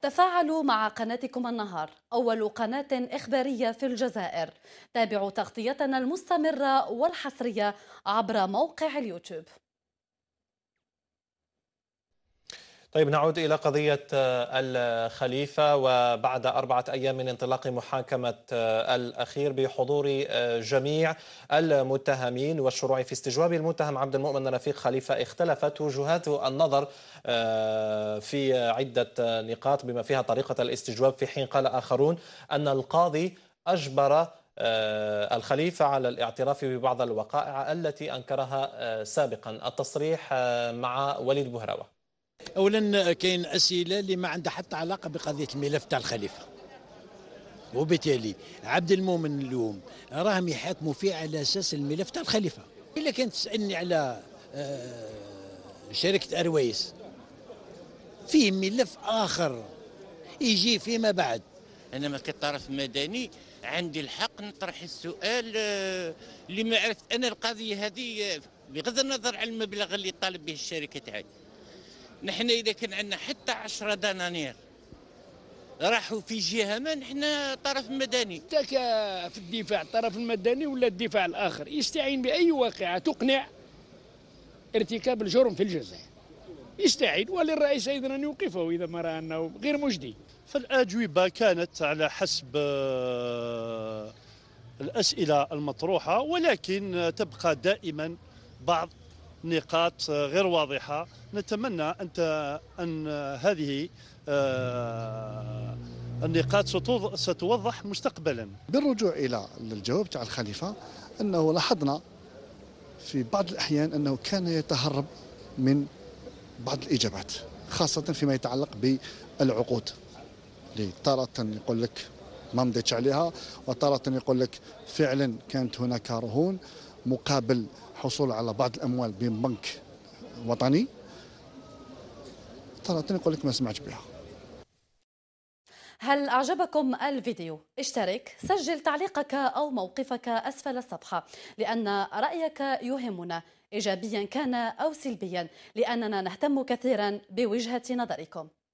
تفاعلوا مع قناتكم النهار أول قناة إخبارية في الجزائر تابعوا تغطيتنا المستمرة والحصرية عبر موقع اليوتيوب طيب نعود إلى قضية آه، الخليفة وبعد أربعة أيام من انطلاق محاكمة آه، الأخير بحضور آه، جميع المتهمين والشروع في استجواب المتهم عبد المؤمن رفيق خليفة اختلفت وجهات النظر في عدة نقاط بما فيها طريقة الاستجواب في حين قال آخرون أن القاضي أجبر الخليفة على الاعتراف ببعض الوقائع التي أنكرها سابقا التصريح مع وليد بهروة اولا كاين اسئله اللي ما عندها حتى علاقه بقضيه الملف تاع الخليفه وبالتالي عبد المؤمن اليوم راهم يحاكموا فيه على اساس الملف تاع الخليفه الا كانت تسالني على آه، شركه ارويس فيه ملف اخر يجي فيما بعد انا ما كطرف مدني عندي الحق نطرح السؤال آه، اللي ما عرفت انا القضيه هذه آه، بغض النظر عن المبلغ اللي طالب به الشركه تاعي نحن اذا كان عندنا حتى 10 دنانير راحوا في جهه ما نحن طرف مدني حتى في الدفاع الطرف المدني ولا الدفاع الاخر يستعين باي واقعه تقنع ارتكاب الجرم في الجزائر يستعين وللرئيس ايضا ان يوقفه اذا ما راى انه غير مجدي فالاجوبه كانت على حسب آه، الاسئله المطروحه ولكن تبقى دائما بعض نقاط غير واضحه نتمنى ان ان هذه آه، النقاط ستوضح مستقبلا بالرجوع الى الجواب تاع الخليفه انه لاحظنا في بعض الاحيان انه كان يتهرب من بعض الاجابات خاصه فيما يتعلق بالعقود تارة يقول لك ما مضيتش عليها وتارة يقول لك فعلا كانت هناك رهون مقابل حصول على بعض الاموال من بنك وطني طلعتني نقول لك ما سمعت بها هل أعجبكم الفيديو؟ اشترك، سجل تعليقك أو موقفك أسفل الصفحة لأن رأيك يهمنا إيجابيا كان أو سلبيا لأننا نهتم كثيرا بوجهة نظركم